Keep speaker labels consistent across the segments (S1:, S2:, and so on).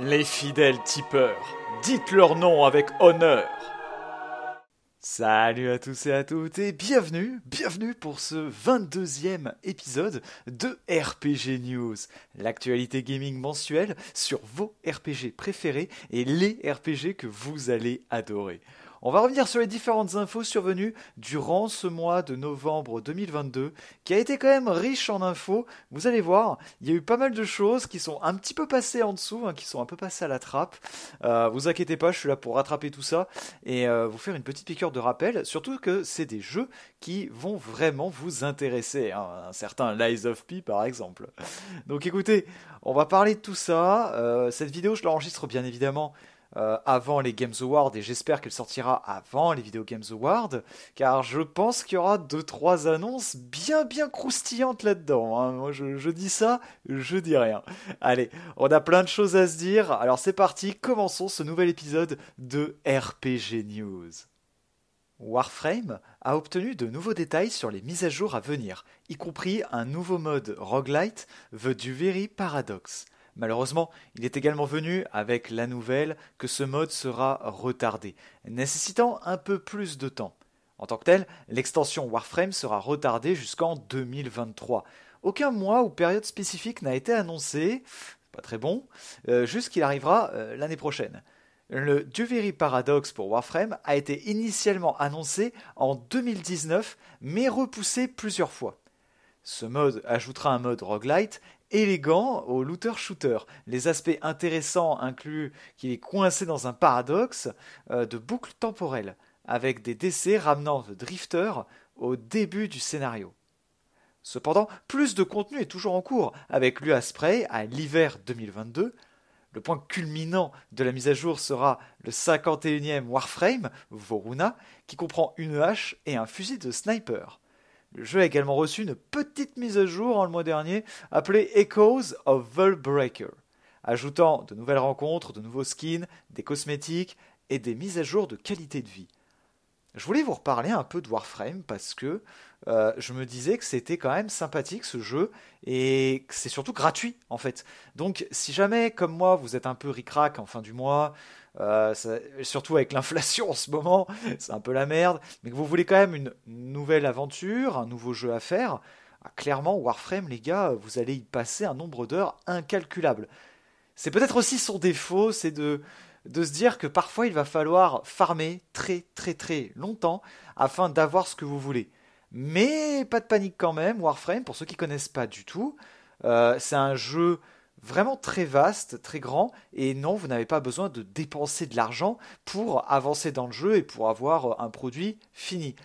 S1: Les fidèles tipeurs, dites leur nom avec honneur. Salut à tous et à toutes et bienvenue, bienvenue pour ce 22e épisode de RPG News, l'actualité gaming mensuelle sur vos RPG préférés et les RPG que vous allez adorer. On va revenir sur les différentes infos survenues durant ce mois de novembre 2022, qui a été quand même riche en infos. Vous allez voir, il y a eu pas mal de choses qui sont un petit peu passées en dessous, hein, qui sont un peu passées à la trappe. Euh, vous inquiétez pas, je suis là pour rattraper tout ça et euh, vous faire une petite piqûre de rappel, surtout que c'est des jeux qui vont vraiment vous intéresser. Hein, un certain Lies of P par exemple. Donc écoutez, on va parler de tout ça. Euh, cette vidéo, je l'enregistre bien évidemment euh, avant les Games Awards et j'espère qu'elle sortira avant les Video Games Awards car je pense qu'il y aura deux trois annonces bien bien croustillantes là-dedans. Hein. je, dis ça, je dis rien. Allez, on a plein de choses à se dire. Alors c'est parti, commençons ce nouvel épisode de RPG News. Warframe a obtenu de nouveaux détails sur les mises à jour à venir, y compris un nouveau mode roguelite, The Duvery Paradox. Malheureusement, il est également venu avec la nouvelle que ce mode sera retardé, nécessitant un peu plus de temps. En tant que tel, l'extension Warframe sera retardée jusqu'en 2023. Aucun mois ou période spécifique n'a été annoncé, pas très bon, euh, Jusqu'il arrivera euh, l'année prochaine. Le Duveri Paradox pour Warframe a été initialement annoncé en 2019, mais repoussé plusieurs fois. Ce mode ajoutera un mode roguelite élégant au looter-shooter. Les aspects intéressants incluent qu'il est coincé dans un paradoxe euh, de boucle temporelle, avec des décès ramenant The Drifter au début du scénario. Cependant, plus de contenu est toujours en cours, avec Lua Spray à l'hiver 2022. Le point culminant de la mise à jour sera le 51e Warframe, Voruna, qui comprend une hache et un fusil de sniper. Le jeu a également reçu une petite mise à jour en le mois dernier appelée Echoes of Vulbreaker, ajoutant de nouvelles rencontres, de nouveaux skins, des cosmétiques et des mises à jour de qualité de vie. Je voulais vous reparler un peu de Warframe parce que euh, je me disais que c'était quand même sympathique ce jeu et que c'est surtout gratuit en fait. Donc si jamais comme moi vous êtes un peu ricrac en fin du mois, euh, surtout avec l'inflation en ce moment, c'est un peu la merde, mais que vous voulez quand même une nouvelle aventure, un nouveau jeu à faire, ah, clairement, Warframe, les gars, vous allez y passer un nombre d'heures incalculable. C'est peut-être aussi son défaut, c'est de, de se dire que parfois il va falloir farmer très très très longtemps afin d'avoir ce que vous voulez. Mais pas de panique quand même, Warframe, pour ceux qui ne connaissent pas du tout, euh, c'est un jeu vraiment très vaste, très grand, et non, vous n'avez pas besoin de dépenser de l'argent pour avancer dans le jeu et pour avoir euh, un produit fini.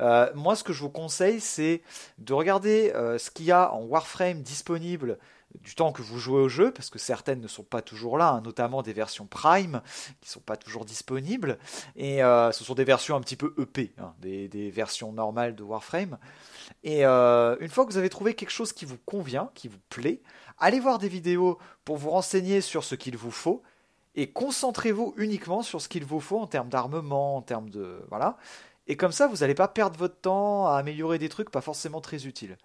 S1: Euh, moi, ce que je vous conseille, c'est de regarder euh, ce qu'il y a en Warframe disponible du temps que vous jouez au jeu, parce que certaines ne sont pas toujours là, hein, notamment des versions Prime, qui ne sont pas toujours disponibles, et euh, ce sont des versions un petit peu EP, hein, des, versions normales de Warframe. Et euh, une fois que vous avez trouvé quelque chose qui vous convient, qui vous plaît, allez voir des vidéos pour vous renseigner sur ce qu'il vous faut, et concentrez-vous uniquement sur ce qu'il vous faut en termes d'armement, en termes de... Voilà. Et comme ça, vous n'allez pas perdre votre temps à améliorer des trucs pas forcément très utiles.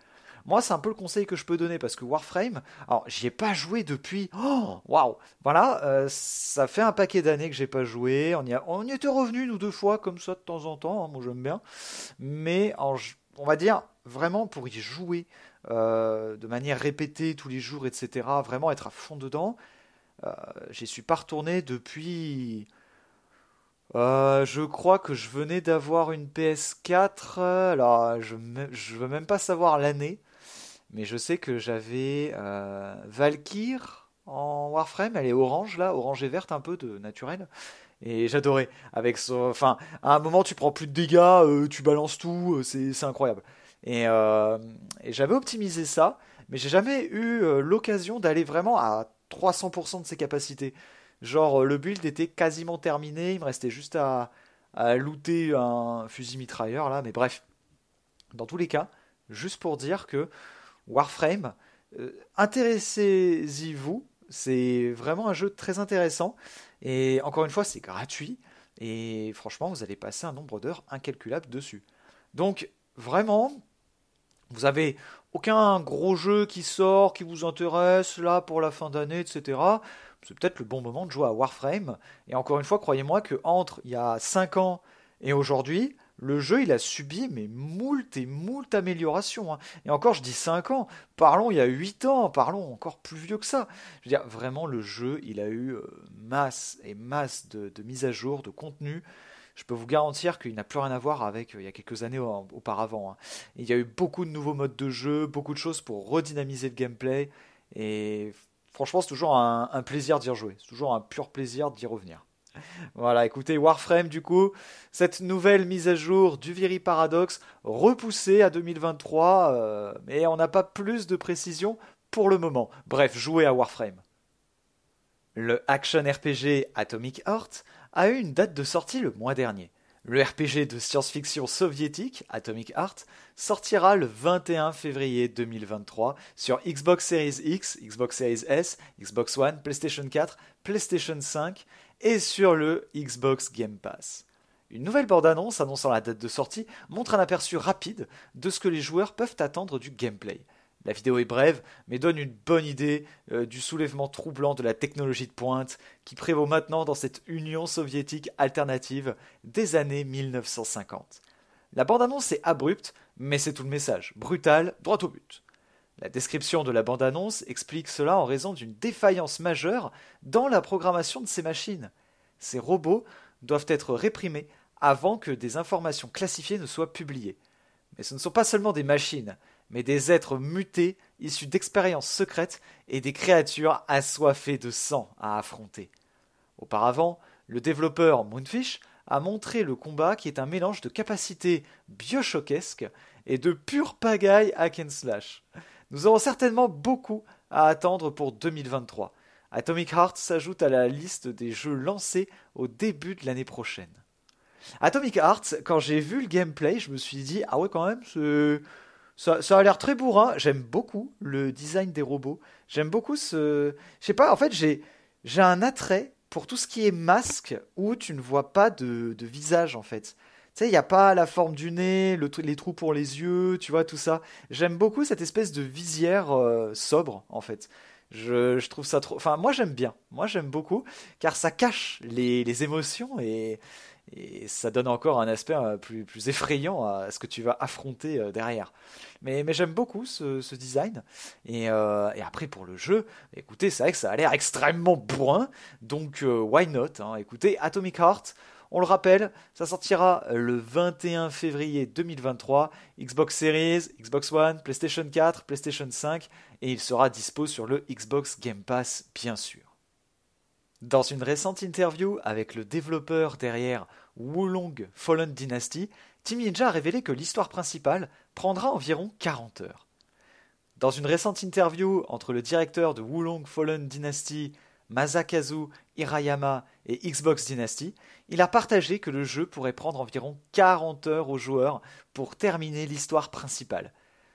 S1: Moi, c'est un peu le conseil que je peux donner parce que Warframe, alors j'y ai pas joué depuis. Oh, waouh Voilà, euh, ça fait un paquet d'années que j'ai pas joué. On y, a... était revenu nous, deux fois comme ça de temps en temps. Hein, moi, j'aime bien. Mais on va dire vraiment pour y jouer euh, de manière répétée tous les jours, etc. Vraiment être à fond dedans. Euh, j'y suis pas retourné depuis. je crois que je venais d'avoir une PS4. Alors, je ne veux même pas savoir l'année. Mais je sais que j'avais euh, Valkyr en Warframe, elle est orange là, orange et verte un peu de naturel. Et j'adorais. Avec son... enfin, à un moment tu prends plus de dégâts, euh, tu balances tout, euh, c'est incroyable. Et, j'avais optimisé ça, mais j'ai jamais eu l'occasion d'aller vraiment à 300% de ses capacités. Genre le build était quasiment terminé, il me restait juste à, à looter un fusil mitrailleur là, mais bref. Dans tous les cas, juste pour dire que Warframe, euh, intéressez-y-vous. C'est vraiment un jeu très intéressant. Et encore une fois, c'est gratuit. Et franchement, vous allez passer un nombre d'heures incalculable dessus. Donc, vraiment, vous avez aucun gros jeu qui sort, qui vous intéresse, là, pour la fin d'année, etc. C'est peut-être le bon moment de jouer à Warframe. Et encore une fois, croyez-moi qu'entre il y a 5 ans et aujourd'hui, le jeu, il a subi mais moult et moult améliorations. Hein. Et encore, je dis 5 ans, parlons il y a 8 ans, parlons encore plus vieux que ça. Je veux dire, vraiment, le jeu, il a eu euh, masse et masse de, mises à jour, de contenu. Je peux vous garantir qu'il n'a plus rien à voir avec euh, il y a quelques années auparavant. Hein. Il y a eu beaucoup de nouveaux modes de jeu, beaucoup de choses pour redynamiser le gameplay. Et franchement, c'est toujours un, un plaisir d'y rejouer. C'est toujours un pur plaisir d'y revenir. Voilà, écoutez, Warframe, du coup, cette nouvelle mise à jour du Viri Paradox repoussée à 2023, euh, mais on n'a pas plus de précisions pour le moment. Bref, jouez à Warframe. Le action RPG Atomic Heart a eu une date de sortie le mois dernier. Le RPG de science-fiction soviétique Atomic Heart sortira le 21 février 2023 sur Xbox Series X, Xbox Series S, Xbox One, PlayStation 4, PlayStation 5 et sur le Xbox Game Pass. Une nouvelle bande-annonce annonçant la date de sortie montre un aperçu rapide de ce que les joueurs peuvent attendre du gameplay. La vidéo est brève, mais donne une bonne idée euh, du soulèvement troublant de la technologie de pointe qui prévaut maintenant dans cette Union soviétique alternative des années 1950. La bande-annonce est abrupte, mais c'est tout le message, brutal, droit au but. La description de la bande-annonce explique cela en raison d'une défaillance majeure dans la programmation de ces machines. Ces robots doivent être réprimés avant que des informations classifiées ne soient publiées. Mais ce ne sont pas seulement des machines, mais des êtres mutés issus d'expériences secrètes et des créatures assoiffées de sang à affronter. Auparavant, le développeur Moonfish a montré le combat qui est un mélange de capacités biochoquesques et de pure pagaille hack nous aurons certainement beaucoup à attendre pour 2023. Atomic Heart s'ajoute à la liste des jeux lancés au début de l'année prochaine. Atomic Hearts, quand j'ai vu le gameplay, je me suis dit ah ouais quand même, ça, a l'air très bourrin. J'aime beaucoup le design des robots. J'aime beaucoup ce, je sais pas, en fait j'ai un attrait pour tout ce qui est masque où tu ne vois pas de visage en fait il n'y a pas la forme du nez, les trous pour les yeux, tu vois, tout ça. J'aime beaucoup cette espèce de visière euh, sobre, en fait. Je, trouve ça trop. Enfin, moi j'aime bien. Moi j'aime beaucoup, car ça cache les, émotions et, ça donne encore un aspect euh, plus, plus, effrayant à ce que tu vas affronter euh, derrière. Mais, mais j'aime beaucoup ce, design. Et, après pour le jeu, écoutez, c'est vrai que ça a l'air extrêmement bourrin, donc why not hein? Écoutez, Atomic Heart. On le rappelle, ça sortira le 21 février 2023, Xbox Series, Xbox One, PlayStation 4, PlayStation 5, et il sera dispo sur le Xbox Game Pass, bien sûr. Dans une récente interview avec le développeur derrière Wulong Fallen Dynasty, Tim Ninja a révélé que l'histoire principale prendra environ 40 heures. Dans une récente interview entre le directeur de Wulong Fallen Dynasty, Masakazu Hirayama et Xbox Dynasty, il a partagé que le jeu pourrait prendre environ 40 heures aux joueurs pour terminer l'histoire principale.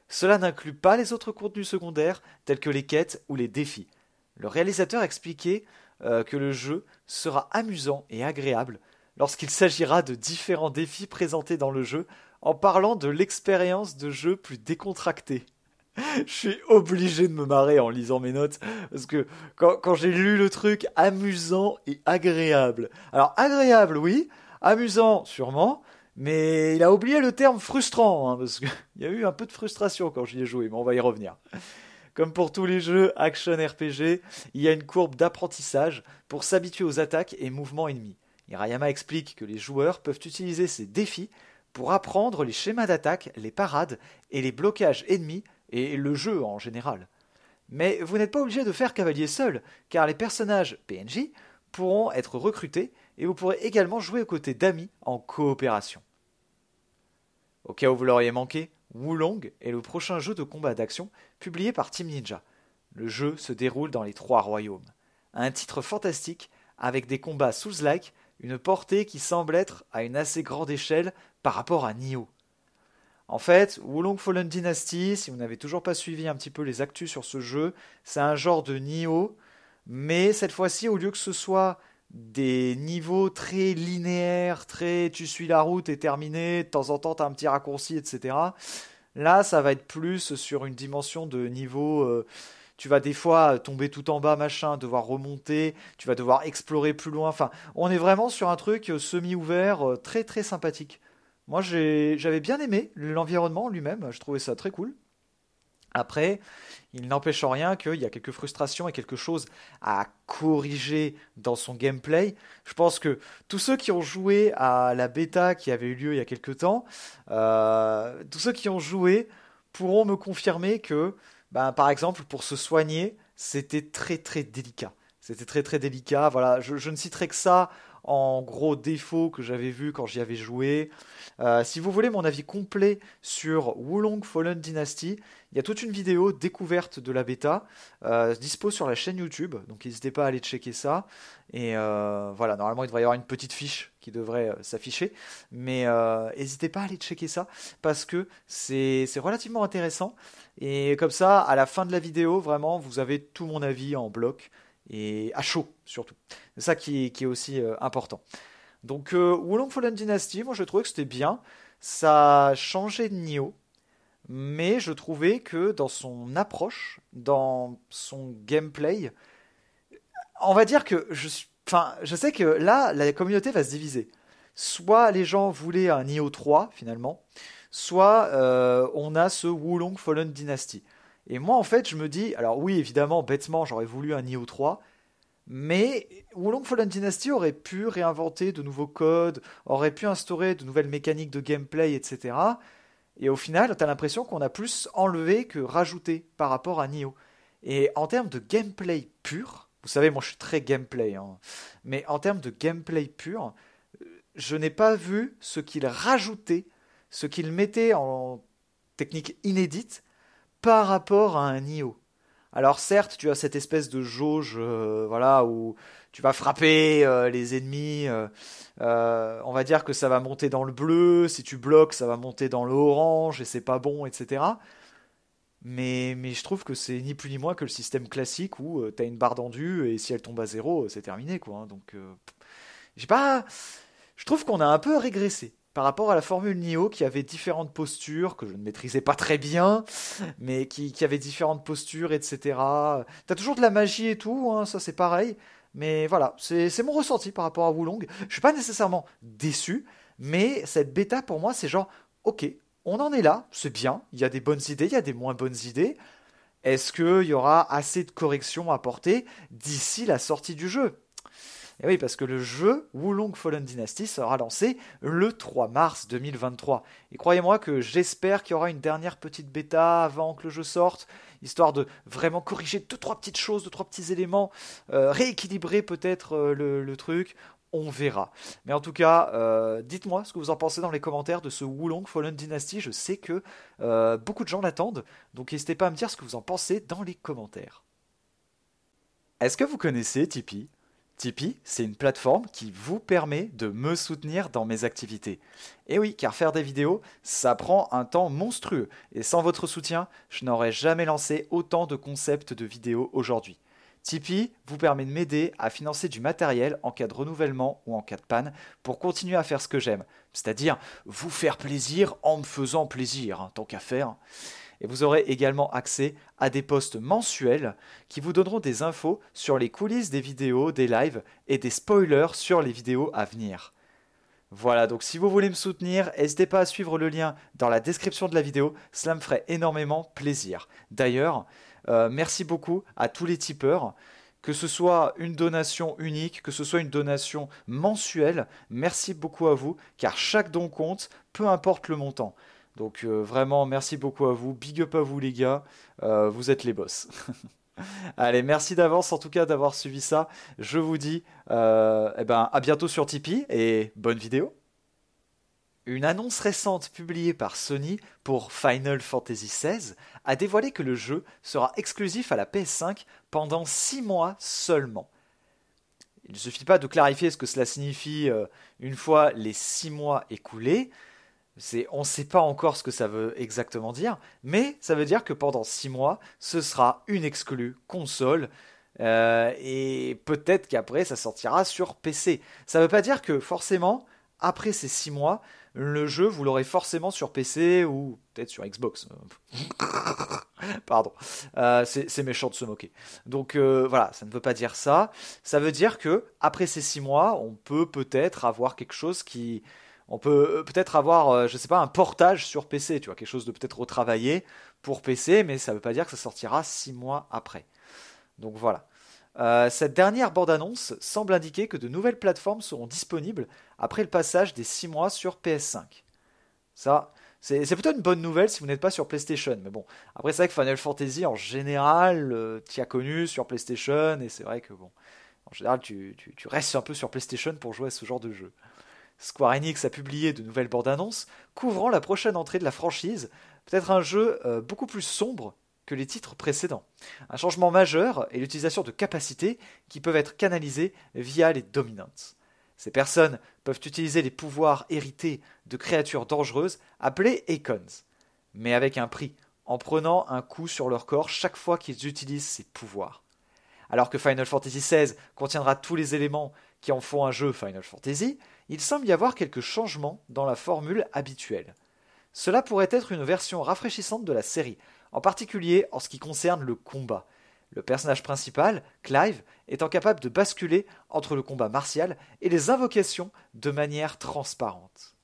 S1: Cela n'inclut pas les autres contenus secondaires tels que les quêtes ou les défis. Le réalisateur expliquait expliqué que le jeu sera amusant et agréable lorsqu'il s'agira de différents défis présentés dans le jeu en parlant de l'expérience de jeu plus décontractée. je suis obligé de me marrer en lisant mes notes parce que quand, j'ai lu le truc, amusant et agréable. Alors agréable, oui, amusant, sûrement. Mais il a oublié le terme frustrant, hein, parce qu'il y a eu un peu de frustration quand j'y ai joué, mais on va y revenir. Comme pour tous les jeux action RPG, il y a une courbe d'apprentissage pour s'habituer aux attaques et mouvements ennemis. Hirayama explique que les joueurs peuvent utiliser ces défis pour apprendre les schémas d'attaque, les parades et les blocages ennemis et le jeu en général. Mais vous n'êtes pas obligé de faire cavalier seul, car les personnages PNJ pourront être recrutés et vous pourrez également jouer aux côtés d'amis en coopération. Au cas où vous l'auriez manqué, Wulong est le prochain jeu de combat d'action publié par Team Ninja. Le jeu se déroule dans les trois royaumes. Un titre fantastique avec des combats sous-like, une portée qui semble être à une assez grande échelle par rapport à Nioh. En fait, Wulong Fallen Dynasty, si vous n'avez toujours pas suivi un petit peu les actus sur ce jeu, c'est un genre de Nioh, mais cette fois-ci, au lieu que ce soit des niveaux très linéaires, très tu suis la route et terminé, de temps en temps t'as un petit raccourci, etc. Là, ça va être plus sur une dimension de niveau. Euh, tu vas des fois tomber tout en bas, machin, devoir remonter, tu vas devoir explorer plus loin. Enfin, on est vraiment sur un truc euh, semi-ouvert, euh, très très sympathique. Moi, j'avais bien aimé l'environnement lui-même, je trouvais ça très cool. Après, il n'empêche en rien qu'il y a quelques frustrations et quelque chose à corriger dans son gameplay. Je pense que tous ceux qui ont joué à la bêta qui avait eu lieu il y a quelques temps, euh, tous ceux qui ont joué pourront me confirmer que, ben, par exemple, pour se soigner, c'était très très délicat. C'était très très délicat. Voilà, je ne citerai que ça en gros défauts que j'avais vu quand j'y avais joué. Euh, si vous voulez mon avis complet sur Wulong Fallen Dynasty, il y a toute une vidéo découverte de la bêta euh, dispo sur la chaîne YouTube, donc n'hésitez pas à aller checker ça. Et euh, voilà, normalement il devrait y avoir une petite fiche qui devrait euh, s'afficher, mais n'hésitez pas à aller checker ça parce que c'est relativement intéressant. Et comme ça, à la fin de la vidéo, vraiment, vous avez tout mon avis en bloc et à chaud surtout. C'est ça qui, est aussi euh, important. Donc euh, Wulong Fallen Dynasty, moi je trouvais que c'était bien. Ça changé de Nioh, mais je trouvais que dans son approche, dans son gameplay, on va dire que je, enfin, je sais que là, la communauté va se diviser. Soit les gens voulaient un Nioh 3 finalement, soit euh, on a ce Wulong Fallen Dynasty. Et moi, en fait, je me dis, alors oui, évidemment, bêtement, j'aurais voulu un Nioh 3, mais Wulong Fallen Dynasty aurait pu réinventer de nouveaux codes, aurait pu instaurer de nouvelles mécaniques de gameplay, etc. Et au final, t'as l'impression qu'on a plus enlevé que rajouté par rapport à Nioh. Et en termes de gameplay pur, vous savez, moi je suis très gameplay, hein, mais en termes de gameplay pur, je n'ai pas vu ce qu'il rajoutait, ce qu'il mettait en technique inédite par rapport à un IO. Alors certes, tu as cette espèce de jauge, euh, voilà, où tu vas frapper euh, les ennemis. Euh, on va dire que ça va monter dans le bleu. Si tu bloques, ça va monter dans l'orange et c'est pas bon, etc. Mais, je trouve que c'est ni plus ni moins que le système classique où tu as une barre d'endu et si elle tombe à zéro, c'est terminé, quoi. Hein. donc, j'ai pas. Je trouve qu'on a un peu régressé par rapport à la formule Nio qui avait différentes postures, que je ne maîtrisais pas très bien, mais qui, avait différentes postures, etc. T'as toujours de la magie et tout, hein, ça c'est pareil. Mais voilà, c'est mon ressenti par rapport à Wulong. Je suis pas nécessairement déçu, mais cette bêta pour moi c'est genre, ok, on en est là, c'est bien, il y a des bonnes idées, il y a des moins bonnes idées. Est-ce qu'il y aura assez de corrections à apporter d'ici la sortie du jeu et eh oui, parce que le jeu Wulong Fallen Dynasty sera lancé le 3 mars 2023. Et croyez-moi que j'espère qu'il y aura une dernière petite bêta avant que le jeu sorte, histoire de vraiment corriger deux trois petites choses, deux trois petits éléments, euh, rééquilibrer peut-être euh, le, truc on verra. Mais en tout cas, euh, dites-moi ce que vous en pensez dans les commentaires de ce Wulong Fallen Dynasty. Je sais que beaucoup de gens l'attendent, donc n'hésitez pas à me dire ce que vous en pensez dans les commentaires. Est-ce que vous connaissez Tipeee Tipeee, c'est une plateforme qui vous permet de me soutenir dans mes activités. Et eh oui, car faire des vidéos, ça prend un temps monstrueux, et sans votre soutien, je n'aurais jamais lancé autant de concepts de vidéos aujourd'hui. Tipeee vous permet de m'aider à financer du matériel en cas de renouvellement ou en cas de panne pour continuer à faire ce que j'aime, c'est-à-dire vous faire plaisir en me faisant plaisir, hein, tant qu'à faire. Et vous aurez également accès à des posts mensuels qui vous donneront des infos sur les coulisses des vidéos, des lives et des spoilers sur les vidéos à venir. Voilà, donc si vous voulez me soutenir, n'hésitez pas à suivre le lien dans la description de la vidéo, cela me ferait énormément plaisir. D'ailleurs, euh, merci beaucoup à tous les tipeurs, que ce soit une donation unique, que ce soit une donation mensuelle, merci beaucoup à vous, car chaque don compte, peu importe le montant. Donc euh, vraiment, merci beaucoup à vous. Big up à vous les gars. Euh, vous êtes les boss. Allez, merci d'avance en tout cas d'avoir suivi ça. Je vous dis euh, eh ben, à bientôt sur Tipeee et bonne vidéo. Une annonce récente publiée par Sony pour Final Fantasy XVI a dévoilé que le jeu sera exclusif à la PS5 pendant 6 mois seulement. Il ne suffit pas de clarifier ce que cela signifie une fois les 6 mois écoulés on ne sait pas encore ce que ça veut exactement dire, mais ça veut dire que pendant six mois, ce sera une exclue console. Euh, et peut-être qu'après, ça sortira sur PC. Ça ne veut pas dire que forcément, après ces six mois, le jeu, vous l'aurez forcément sur PC ou peut-être sur Xbox. Pardon, euh, c'est méchant de se moquer. Donc euh, voilà, ça ne veut pas dire ça. Ça veut dire que après ces six mois, on peut peut-être avoir quelque chose qui, on peut euh, peut-être avoir, euh, je sais pas, un portage sur PC, tu vois, quelque chose de peut-être retravaillé pour PC, mais ça ne veut pas dire que ça sortira six mois après. Donc voilà. Euh, cette dernière bande-annonce semble indiquer que de nouvelles plateformes seront disponibles après le passage des 6 mois sur PS5. Ça, c'est, plutôt une bonne nouvelle si vous n'êtes pas sur PlayStation. Mais bon, après, c'est vrai que Final Fantasy, en général, tu as connu sur PlayStation, et c'est vrai que, bon, en général, tu, tu, restes un peu sur PlayStation pour jouer à ce genre de jeu. Square Enix a publié de nouvelles bandes annonces couvrant la prochaine entrée de la franchise, peut-être un jeu euh, beaucoup plus sombre que les titres précédents. Un changement majeur est l'utilisation de capacités qui peuvent être canalisées via les Dominants. Ces personnes peuvent utiliser les pouvoirs hérités de créatures dangereuses appelées Acons, mais avec un prix, en prenant un coup sur leur corps chaque fois qu'ils utilisent ces pouvoirs. Alors que Final Fantasy XVI contiendra tous les éléments qui en font un jeu Final Fantasy, il semble y avoir quelques changements dans la formule habituelle. Cela pourrait être une version rafraîchissante de la série, en particulier en ce qui concerne le combat. Le personnage principal, Clive, étant capable de basculer entre le combat martial et les invocations de manière transparente.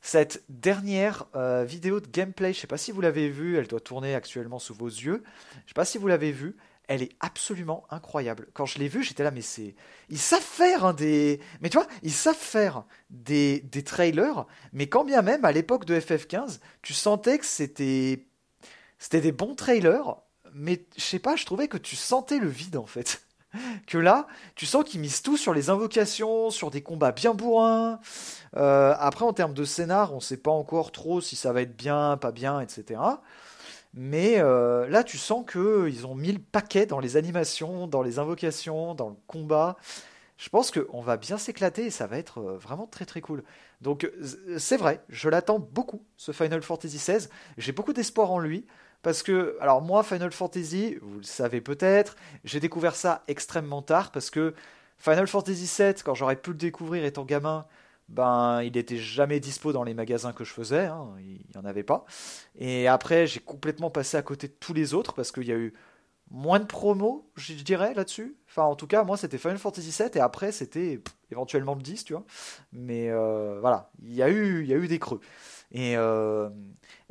S1: Cette dernière euh, vidéo de gameplay, je ne sais pas si vous l'avez vue, elle doit tourner actuellement sous vos yeux, je ne sais pas si vous l'avez vue, elle est absolument incroyable. Quand je l'ai vue, j'étais là, mais c'est. Ils savent faire hein, des. Mais tu vois, ils savent faire des, des trailers, mais quand bien même, à l'époque de FF15, tu sentais que c'était. C'était des bons trailers, mais je sais pas, je trouvais que tu sentais le vide en fait. que là, tu sens qu'ils misent tout sur les invocations, sur des combats bien bourrins. Euh, après, en termes de scénar, on sait pas encore trop si ça va être bien, pas bien, etc. Mais euh, là, tu sens qu'ils ont mis le paquet dans les animations, dans les invocations, dans le combat. Je pense qu'on va bien s'éclater et ça va être euh, vraiment très très cool. Donc euh, c'est vrai, je l'attends beaucoup, ce Final Fantasy XVI. J'ai beaucoup d'espoir en lui. Parce que, alors moi, Final Fantasy, vous le savez peut-être, j'ai découvert ça extrêmement tard parce que Final Fantasy VII, quand j'aurais pu le découvrir étant gamin, ben il n'était jamais dispo dans les magasins que je faisais, hein. il n'y en avait pas. Et après, j'ai complètement passé à côté de tous les autres parce qu'il y a eu moins de promos, je dirais, là-dessus. Enfin, en tout cas, moi, c'était Final Fantasy VII et après, c'était éventuellement le 10, tu vois. Mais euh, voilà, il y, a eu, il y a eu des creux. Et, euh,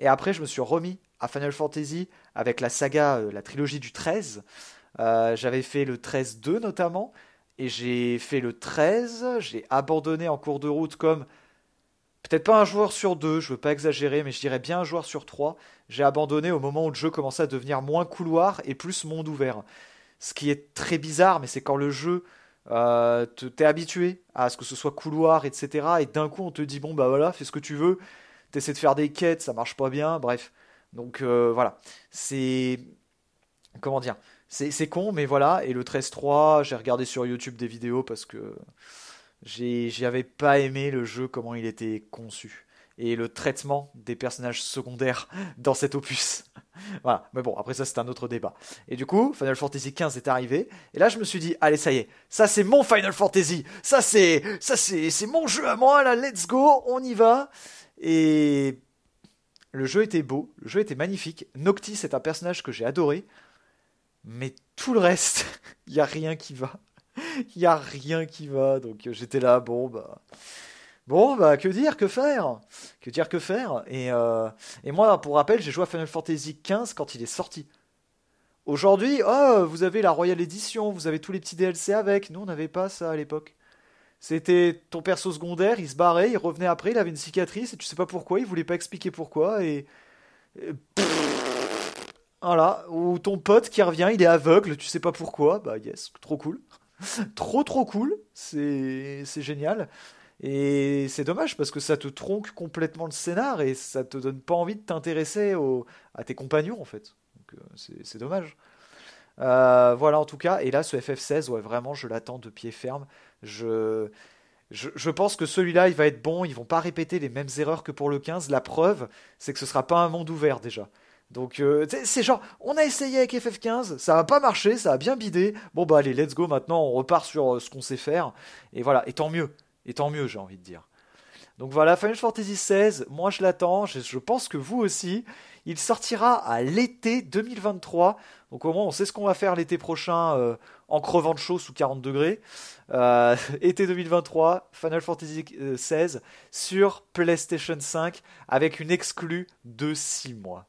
S1: après, je me suis remis à Final Fantasy avec la saga, euh, la trilogie du 13. J'avais fait le 13-2 notamment et j'ai fait le 13, j'ai abandonné en cours de route comme peut-être pas un joueur sur deux, je ne veux pas exagérer, mais je dirais bien un joueur sur trois. J'ai abandonné au moment où le jeu commençait à devenir moins couloir et plus monde ouvert. Ce qui est très bizarre, mais c'est quand le jeu euh, t'es habitué à ce que ce soit couloir, etc. Et d'un coup on te dit bon bah voilà, fais ce que tu veux, t'essaies de faire des quêtes, ça marche pas bien, bref. Donc euh, voilà, c'est comment dire c'est con, mais voilà. Et le 13-3, j'ai regardé sur YouTube des vidéos parce que j'avais pas aimé le jeu, comment il était conçu. Et le traitement des personnages secondaires dans cet opus. voilà. Mais bon, après ça, c'est un autre débat. Et du coup, Final Fantasy XV est arrivé. Et là, je me suis dit, allez, ça y est. Ça, c'est mon Final Fantasy. Ça, c'est, ça, c'est, c'est mon jeu à moi, là. Let's go. On y va. Et le jeu était beau. Le jeu était magnifique. Noctis est un personnage que j'ai adoré. Mais tout le reste, il n'y a rien qui va. Il n'y a rien qui va. Donc euh, j'étais là, bon, bah. Bon, bah, que dire, que faire Que dire, que faire et, euh, et moi, pour rappel, j'ai joué à Final Fantasy XV quand il est sorti. Aujourd'hui, oh, vous avez la Royal Edition, vous avez tous les petits DLC avec. Nous, on n'avait pas ça à l'époque. C'était ton perso secondaire, il se barrait, il revenait après, il avait une cicatrice, et tu sais pas pourquoi, il voulait pas expliquer pourquoi, et. Voilà, ou ton pote qui revient, il est aveugle, tu sais pas pourquoi, bah yes, trop cool. trop trop cool, c'est génial. Et c'est dommage parce que ça te tronque complètement le scénar et ça te donne pas envie de t'intéresser au... à tes compagnons en fait. Euh, c'est dommage. Euh, voilà en tout cas, et là ce FF16, ouais vraiment je l'attends de pied ferme. Je, je, je pense que celui-là il va être bon, ils vont pas répéter les mêmes erreurs que pour le 15. La preuve c'est que ce sera pas un monde ouvert déjà. Donc euh, c'est genre, on a essayé avec FF15, ça n'a pas marché, ça a bien bidé. Bon bah allez, let's go maintenant, on repart sur euh, ce qu'on sait faire. Et voilà, et tant mieux, et tant mieux j'ai envie de dire. Donc voilà, Final Fantasy XVI, moi je l'attends, je, pense que vous aussi. Il sortira à l'été 2023, donc au moins on sait ce qu'on va faire l'été prochain euh, en crevant de chaud sous 40 degrés. été 2023, Final Fantasy XVI sur PlayStation 5 avec une exclue de 6 mois.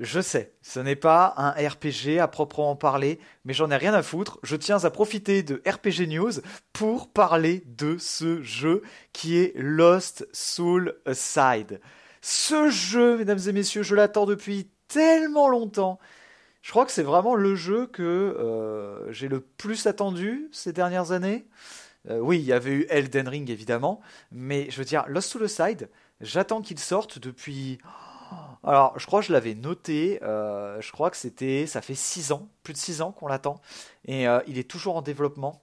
S1: Je sais, ce n'est pas un RPG à proprement parler, mais j'en ai rien à foutre. Je tiens à profiter de RPG News pour parler de ce jeu qui est Lost Soul Aside. Ce jeu, mesdames et messieurs, je l'attends depuis tellement longtemps. Je crois que c'est vraiment le jeu que euh, j'ai le plus attendu ces dernières années. Euh, oui, il y avait eu Elden Ring évidemment, mais je veux dire, Lost Soul Aside, j'attends qu'il sorte depuis. Oh, alors, je crois que je l'avais noté, euh, je crois que c'était, ça fait 6 ans, plus de 6 ans qu'on l'attend, et euh, il est toujours en développement.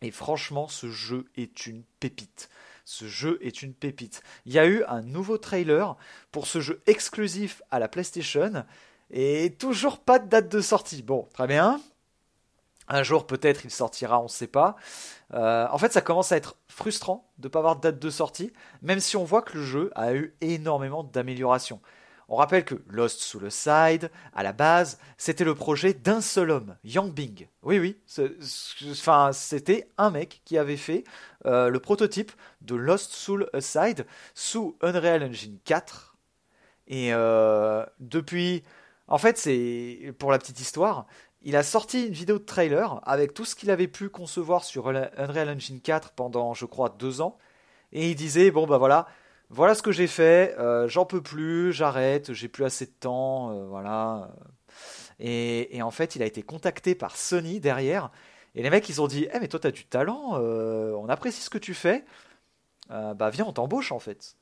S1: Et franchement, ce jeu est une pépite. Ce jeu est une pépite. Il y a eu un nouveau trailer pour ce jeu exclusif à la PlayStation, et toujours pas de date de sortie. Bon, très bien, un jour peut-être il sortira, on ne sait pas. Euh, en fait, ça commence à être frustrant de ne pas avoir de date de sortie, même si on voit que le jeu a eu énormément d'améliorations. On rappelle que Lost Soul Aside, side, à la base, c'était le projet d'un seul homme, Yang Bing. Oui, oui, c'était un mec qui avait fait euh, le prototype de Lost Soul Aside sous Unreal Engine 4. Et euh, depuis, en fait, c'est pour la petite histoire, il a sorti une vidéo de trailer avec tout ce qu'il avait pu concevoir sur Unreal Engine 4 pendant, je crois, deux ans. Et il disait, bon ben voilà, voilà ce que j'ai fait, euh, j'en peux plus, j'arrête, j'ai plus assez de temps, euh, voilà. Et, en fait, il a été contacté par Sony derrière. Et les mecs, ils ont dit, eh mais toi, t'as du talent, euh, on apprécie ce que tu fais, bah viens, on t'embauche en fait.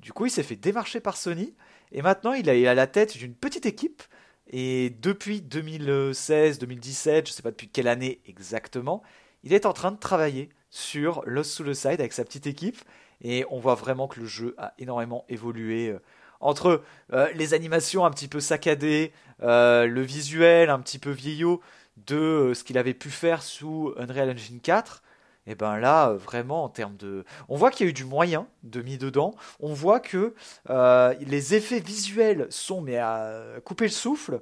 S1: Du coup, il s'est fait démarcher par Sony. Et maintenant, il est à la tête d'une petite équipe et depuis 2016-2017, je ne sais pas depuis quelle année exactement, il est en train de travailler sur Lost Side avec sa petite équipe. Et on voit vraiment que le jeu a énormément évolué euh, entre euh, les animations un petit peu saccadées, euh, le visuel un petit peu vieillot de ce qu'il avait pu faire sous Unreal Engine 4, et eh ben là, euh, vraiment, en termes de. On voit qu'il y a eu du moyen de mis dedans. On voit que euh, les effets visuels sont, mais à couper le souffle.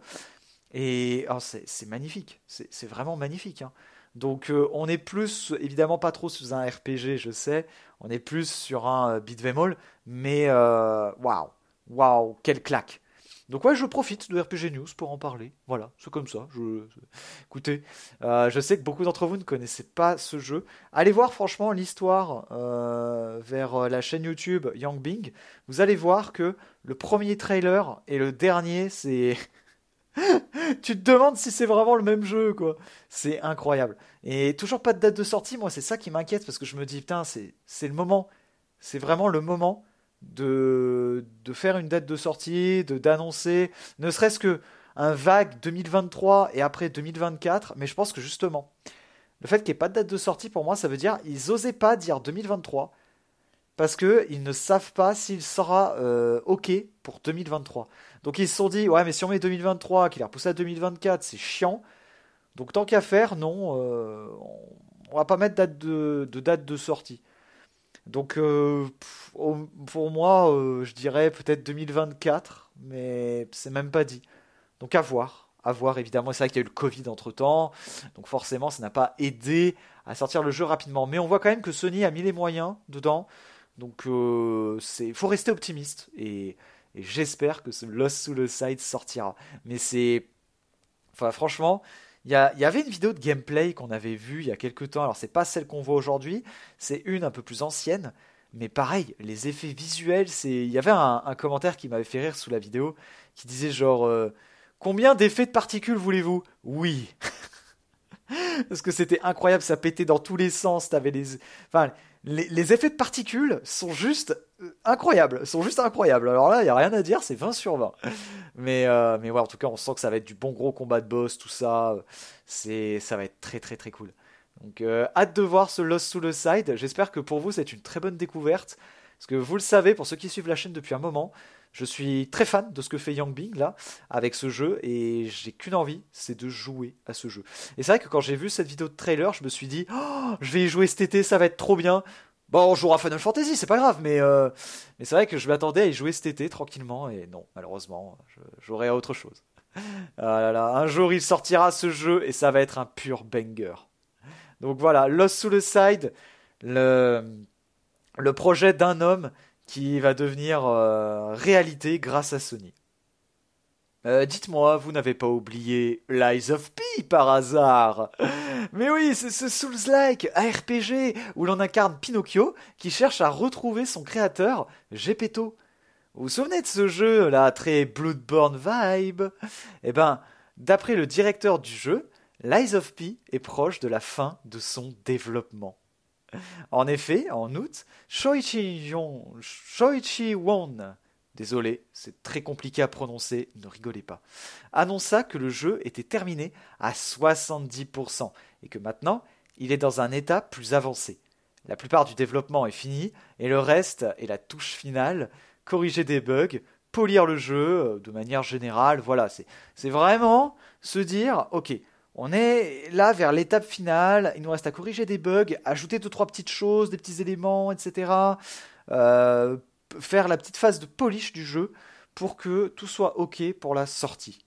S1: Et oh, c'est magnifique. C'est vraiment magnifique. Hein. Donc euh, on est plus, évidemment pas trop sous un RPG, je sais, on est plus sur un bit mais waouh, waouh, wow, quelle claque. Donc ouais, je profite de RPG News pour en parler. Voilà, c'est comme ça. Je... Écoutez, euh, je sais que beaucoup d'entre vous ne connaissaient pas ce jeu. Allez voir franchement l'histoire euh, vers euh, la chaîne YouTube Yang Bing. Vous allez voir que le premier trailer et le dernier, c'est... tu te demandes si c'est vraiment le même jeu, quoi. C'est incroyable. Et toujours pas de date de sortie, moi c'est ça qui m'inquiète parce que je me dis, putain, c'est le moment. C'est vraiment le moment de, de faire une date de sortie, de d'annoncer, ne serait-ce que un vague 2023 et après 2024, mais je pense que justement, le fait qu'il n'y ait pas de date de sortie, pour moi, ça veut dire ils n'osaient pas dire 2023 parce qu'ils ne savent pas s'il sera euh, OK pour 2023. Donc ils se sont dit, ouais, mais si on met 2023, qu'il a repoussé à 2024, c'est chiant. Donc tant qu'à faire, non, euh, on va pas mettre date de, de date de sortie. Donc euh, pour moi, euh, je dirais peut-être 2024, mais c'est même pas dit. Donc à voir. À voir, évidemment, c'est vrai qu'il y a eu le Covid entre temps, donc forcément ça n'a pas aidé à sortir le jeu rapidement. Mais on voit quand même que Sony a mis les moyens dedans, donc euh, c'est, faut rester optimiste. Et, j'espère que ce Lost Soul Side sortira. Mais c'est. Enfin, franchement, il y, avait une vidéo de gameplay qu'on avait vue il y a quelques temps, alors c'est pas celle qu'on voit aujourd'hui, c'est une un peu plus ancienne, mais pareil, les effets visuels, c'est. Il y avait un, commentaire qui m'avait fait rire sous la vidéo qui disait genre euh, Combien d'effets de particules voulez-vous Oui Parce que c'était incroyable, ça pétait dans tous les sens, t'avais les les, effets de particules sont juste euh, incroyables, sont juste incroyables. Alors là, il n'y a rien à dire, c'est 20 sur 20. Mais, euh, mais ouais, en tout cas, on sent que ça va être du bon gros combat de boss, tout ça. C'est, ça va être très très très cool. Donc euh, hâte de voir ce Lost Soul Side. J'espère que pour vous, c'est une très bonne découverte. Parce que vous le savez, pour ceux qui suivent la chaîne depuis un moment, je suis très fan de ce que fait Yang Bing là avec ce jeu et j'ai qu'une envie, c'est de jouer à ce jeu. Et c'est vrai que quand j'ai vu cette vidéo de trailer, je me suis dit oh, je vais y jouer cet été, ça va être trop bien. Bon, on jouera Final Fantasy, c'est pas grave, mais, euh, mais c'est vrai que je m'attendais à y jouer cet été tranquillement et non, malheureusement, j'aurai à autre chose. Ah là un jour il sortira ce jeu et ça va être un pur banger. Donc voilà, Lost Soul le, le projet d'un homme qui va devenir euh, réalité grâce à Sony. Euh, dites-moi, vous n'avez pas oublié Lies of P par hasard Mais oui, c'est ce Souls-like ARPG où l'on incarne Pinocchio qui cherche à retrouver son créateur, Gepetto. Vous vous souvenez de ce jeu, là, très Bloodborne vibe Eh ben, d'après le directeur du jeu, Lies of P est proche de la fin de son développement. En effet, en août, Shoichi, Won, désolé, c'est très compliqué à prononcer, ne rigolez pas, annonça que le jeu était terminé à 70% et que maintenant, il est dans un état plus avancé. La plupart du développement est fini et le reste est la touche finale, corriger des bugs, polir le jeu euh, de manière générale, voilà, c'est vraiment se dire, ok, on est là vers l'étape finale. Il nous reste à corriger des bugs, ajouter 2 trois petites choses, des petits éléments, etc. Euh, faire la petite phase de polish du jeu pour que tout soit ok pour la sortie.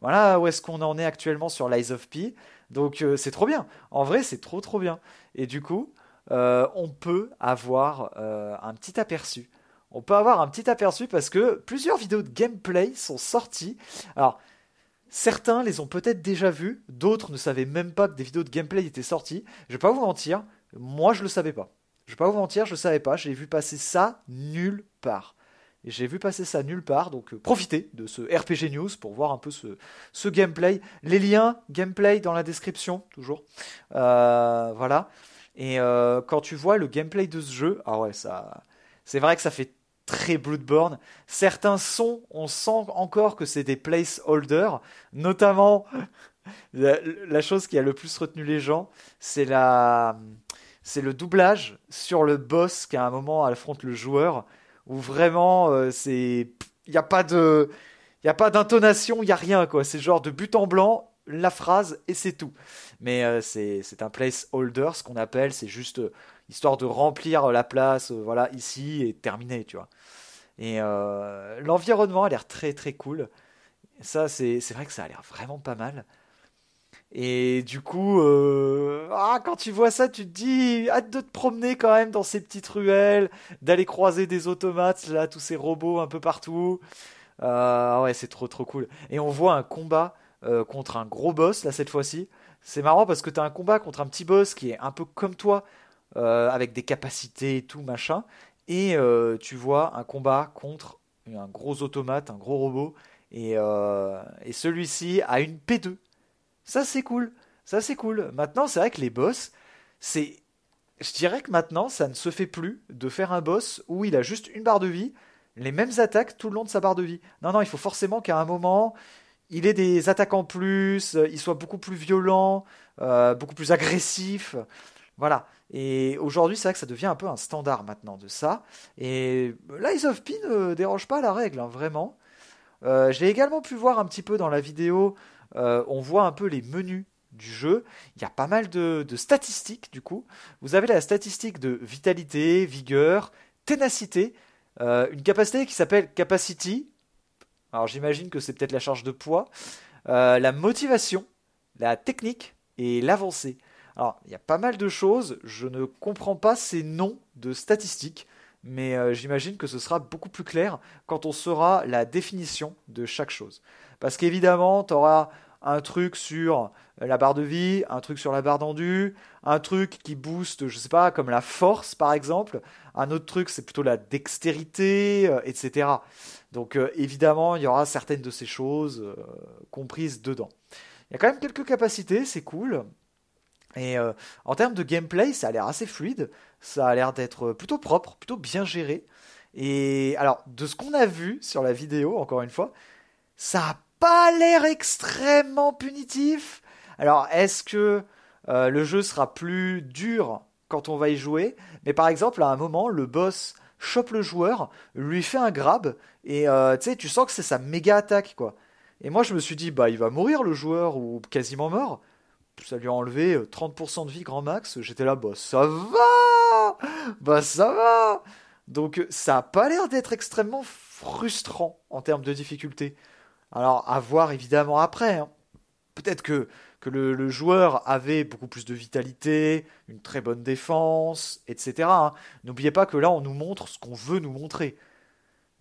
S1: Voilà où est-ce qu'on en est actuellement sur Lies of P. Donc euh, c'est trop bien. En vrai, c'est trop trop bien. Et du coup, euh, on peut avoir un petit aperçu. On peut avoir un petit aperçu parce que plusieurs vidéos de gameplay sont sorties. Alors Certains les ont peut-être déjà vus, d'autres ne savaient même pas que des vidéos de gameplay étaient sorties. Je vais pas vous mentir, moi je le savais pas. Je vais pas vous mentir, je le savais pas, j'ai vu passer ça nulle part. J'ai vu passer ça nulle part, donc euh, profitez de ce RPG News pour voir un peu ce, gameplay. Les liens, gameplay dans la description, toujours. Euh, voilà. Et euh, quand tu vois le gameplay de ce jeu, ah ouais, ça. C'est vrai que ça fait très Bloodborne. Certains sons, on sent encore que c'est des placeholders, notamment la, chose qui a le plus retenu les gens, c'est la c'est le doublage sur le boss qui à un moment affronte le joueur où vraiment euh, c'est il n'y a pas de il y a pas d'intonation, il y a rien quoi, c'est genre de but en blanc la phrase et c'est tout. Mais euh, c'est c'est un placeholder, ce qu'on appelle, c'est juste euh, histoire de remplir euh, la place, voilà, ici et terminer, tu vois. Et l'environnement a l'air très très cool. Ça, c'est vrai que ça a l'air vraiment pas mal. Et du coup, ah, quand tu vois ça, tu te dis, hâte de te promener quand même dans ces petites ruelles, d'aller croiser des automates, là, tous ces robots un peu partout. ouais, c'est trop trop cool. Et on voit un combat euh, contre un gros boss, là, cette fois-ci. C'est marrant parce que tu as un combat contre un petit boss qui est un peu comme toi, euh, avec des capacités et tout, machin. Et euh, tu vois un combat contre un gros automate, un gros robot. Et, et celui-ci a une P2. Ça, c'est cool. Ça, c'est cool. Maintenant, c'est vrai que les boss, c'est. Je dirais que maintenant, ça ne se fait plus de faire un boss où il a juste une barre de vie, les mêmes attaques tout le long de sa barre de vie. Non, non, il faut forcément qu'à un moment, il est des attaques en plus, euh, il soit beaucoup plus violent, euh, beaucoup plus agressif. Voilà. Et aujourd'hui, c'est vrai que ça devient un peu un standard maintenant de ça. Et Lies of P ne dérange pas la règle, hein, vraiment. Euh, j'ai également pu voir un petit peu dans la vidéo, on voit un peu les menus du jeu. Il y a pas mal de, statistiques, du coup. Vous avez la statistique de vitalité, vigueur, ténacité, une capacité qui s'appelle Capacity, alors j'imagine que c'est peut-être la charge de poids, euh, la motivation, la technique et l'avancée. Alors il y a pas mal de choses, je ne comprends pas ces noms de statistiques, mais euh, j'imagine que ce sera beaucoup plus clair quand on saura la définition de chaque chose. Parce qu'évidemment, tu auras un truc sur la barre de vie, un truc sur la barre d'endu, un truc qui booste, je sais pas, comme la force par exemple, un autre truc c'est plutôt la dextérité, euh, etc. Donc euh, évidemment, il y aura certaines de ces choses euh, comprises dedans. Il y a quand même quelques capacités, c'est cool. Et euh, en termes de gameplay, ça a l'air assez fluide, ça a l'air d'être plutôt propre, plutôt bien géré. Et alors, de ce qu'on a vu sur la vidéo, encore une fois, ça n'a pas l'air extrêmement punitif. Alors, est-ce que le jeu sera plus dur quand on va y jouer Mais par exemple, à un moment, le boss chope le joueur, lui fait un grab, et euh, tu sens que c'est sa méga attaque, quoi. Et moi, je me suis dit, bah, il va mourir le joueur, ou quasiment mort. Ça lui a enlevé 30% euh, de vie grand max. J'étais là, bah, ça va Bah, ça va Donc, ça n'a pas l'air d'être extrêmement frustrant en termes de difficulté. Alors, à voir évidemment après. Hein. Peut-être que que le, joueur avait beaucoup plus de vitalité, une très bonne défense, etc. Hein. N'oubliez pas que là, on nous montre ce qu'on veut nous montrer.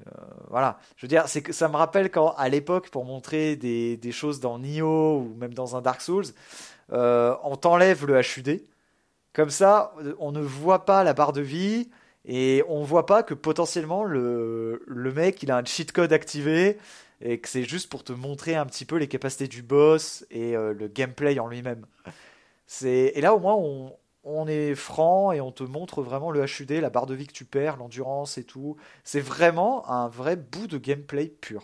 S1: Euh, voilà, je veux dire, c'est que ça me rappelle quand à l'époque, pour montrer des, choses dans Nioh ou même dans un Dark Souls, euh, on t'enlève le HUD. Comme ça, on ne voit pas la barre de vie et on ne voit pas que potentiellement le, le mec il a un cheat code activé et que c'est juste pour te montrer un petit peu les capacités du boss et euh, le gameplay en lui-même. C'est et là au moins on, on est franc et on te montre vraiment le HUD, la barre de vie que tu perds, l'endurance et tout. C'est vraiment un vrai bout de gameplay pur.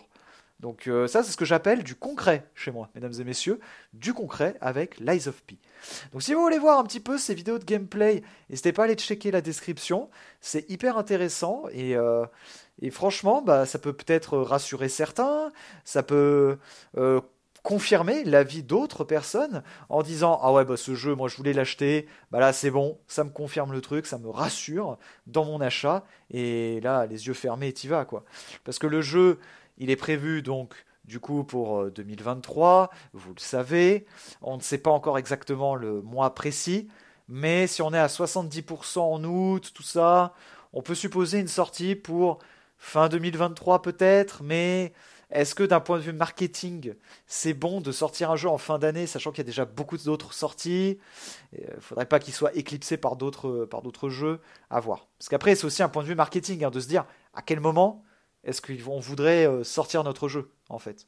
S1: Donc euh, ça, c'est ce que j'appelle du concret chez moi, mesdames et messieurs, du concret avec Lies of P. Donc si vous voulez voir un petit peu ces vidéos de gameplay, n'hésitez pas à aller checker la description, c'est hyper intéressant et euh, et franchement, bah, ça peut peut-être rassurer certains, ça peut euh, confirmer l'avis d'autres personnes en disant ah ouais bah ce jeu moi je voulais l'acheter bah là c'est bon ça me confirme le truc ça me rassure dans mon achat et là les yeux fermés t'y vas quoi parce que le jeu il est prévu donc du coup pour 2023 euh, vous le savez on ne sait pas encore exactement le mois précis mais si on est à 70% en août tout ça on peut supposer une sortie pour fin 2023 peut-être, mais est-ce que d'un point de vue marketing, c'est bon de sortir un jeu en fin d'année, sachant qu'il y a déjà beaucoup d'autres sorties Il ne euh, faudrait pas qu'il soit éclipsé euh, par d'autres, jeux à voir. Parce qu'après, c'est aussi un point de vue marketing, hein, de se dire à quel moment est-ce qu'on voudrait euh, sortir notre jeu, en fait.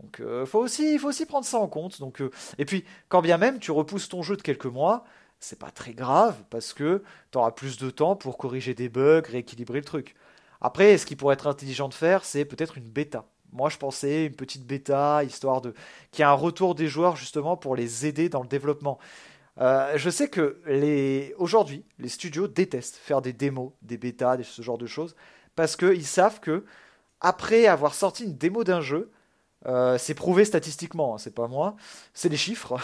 S1: Donc il faut aussi, faut aussi prendre ça en compte. Donc, et puis, quand bien même tu repousses ton jeu de quelques mois, c'est pas très grave, parce que tu auras plus de temps pour corriger des bugs, rééquilibrer le truc. Après, ce qui pourrait être intelligent de faire, c'est peut-être une bêta. Moi, je pensais une petite bêta, histoire de qu'il y ait un retour des joueurs justement pour les aider dans le développement. Euh, je sais que les aujourd'hui, les studios détestent faire des démos, des bêtas, ce genre de choses, parce qu'ils savent que après avoir sorti une démo d'un jeu, euh, c'est prouvé statistiquement, hein, c'est pas moi, c'est les chiffres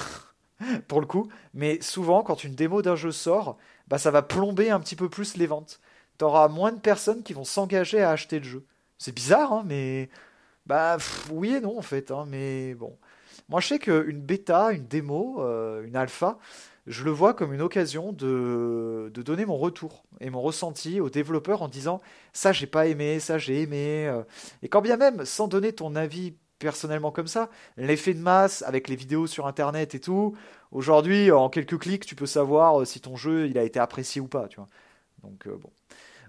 S1: pour le coup. Mais souvent, quand une démo d'un jeu sort, bah, ça va plomber un petit peu plus les ventes t'auras moins de personnes qui vont s'engager à acheter le jeu. C'est bizarre, hein, mais. Bah, oui et non, en fait, hein, mais bon. Moi, je sais qu'une bêta, une démo, euh, une alpha, je le vois comme une occasion de, de, donner mon retour et mon ressenti aux développeurs en disant ça, j'ai pas aimé, ça, j'ai aimé. Euh. Et quand bien même, sans donner ton avis personnellement comme ça, l'effet de masse avec les vidéos sur internet et tout, aujourd'hui, en quelques clics, tu peux savoir euh, si ton jeu il a été apprécié ou pas, tu vois. Donc euh, bon.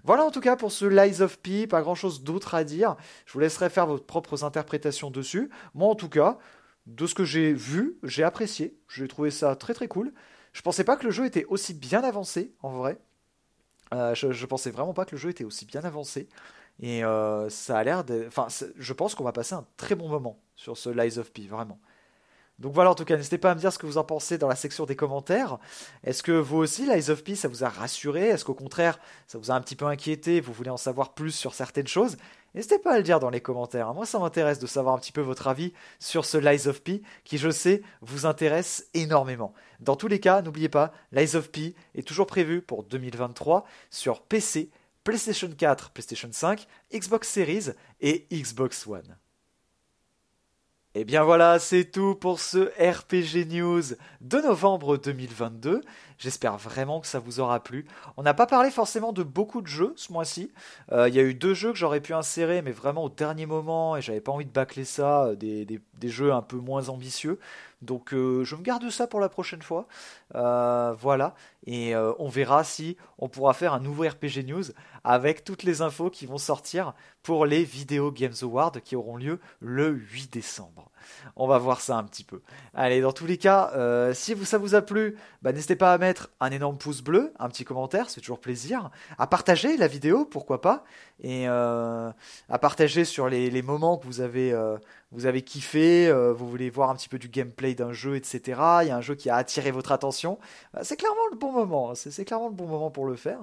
S1: Voilà en tout cas pour ce Lies of P, pas grand chose d'autre à dire. Je vous laisserai faire vos propres interprétations dessus. Moi en tout cas, de ce que j'ai vu, j'ai apprécié. J'ai trouvé ça très très cool. Je pensais pas que le jeu était aussi bien avancé en vrai. Euh, je, pensais vraiment pas que le jeu était aussi bien avancé. Et euh, ça a l'air de. Enfin, je pense qu'on va passer un très bon moment sur ce Lies of P, vraiment. Donc voilà, en tout cas, n'hésitez pas à me dire ce que vous en pensez dans la section des commentaires. Est-ce que vous aussi, Lies of Pi, ça vous a rassuré Est-ce qu'au contraire, ça vous a un petit peu inquiété Vous voulez en savoir plus sur certaines choses N'hésitez pas à le dire dans les commentaires. Hein. Moi, ça m'intéresse de savoir un petit peu votre avis sur ce Lies of Pi qui, je sais, vous intéresse énormément. Dans tous les cas, n'oubliez pas, Lies of Pi est toujours prévu pour 2023 sur PC, PlayStation 4, PlayStation 5, Xbox Series et Xbox One. Et eh bien voilà, c'est tout pour ce RPG News de novembre 2022. J'espère vraiment que ça vous aura plu. On n'a pas parlé forcément de beaucoup de jeux ce mois-ci. Il euh, y a eu deux jeux que j'aurais pu insérer, mais vraiment au dernier moment, et j'avais pas envie de bâcler ça, euh, des, jeux un peu moins ambitieux. Donc euh, je me garde ça pour la prochaine fois. voilà. Et on verra si on pourra faire un nouveau RPG News avec toutes les infos qui vont sortir pour les Video Games Awards qui auront lieu le 8 décembre on va voir ça un petit peu. Allez, dans tous les cas, euh, si ça vous a plu, bah, n'hésitez pas à mettre un énorme pouce bleu, un petit commentaire, c'est toujours plaisir, à partager la vidéo, pourquoi pas, et euh, à partager sur les, moments que vous avez, euh, vous avez kiffé, vous voulez voir un petit peu du gameplay d'un jeu, etc. Il y a un jeu qui a attiré votre attention, bah, c'est clairement le bon moment, hein, c'est clairement le bon moment pour le faire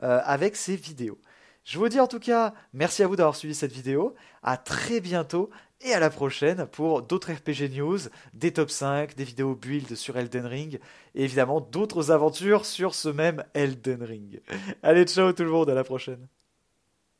S1: avec ces vidéos. Je vous dis en tout cas, merci à vous d'avoir suivi cette vidéo. À très bientôt et à la prochaine pour d'autres RPG news, des top 5, des vidéos build sur Elden Ring et évidemment d'autres aventures sur ce même Elden Ring. Allez, ciao tout le monde, à la prochaine.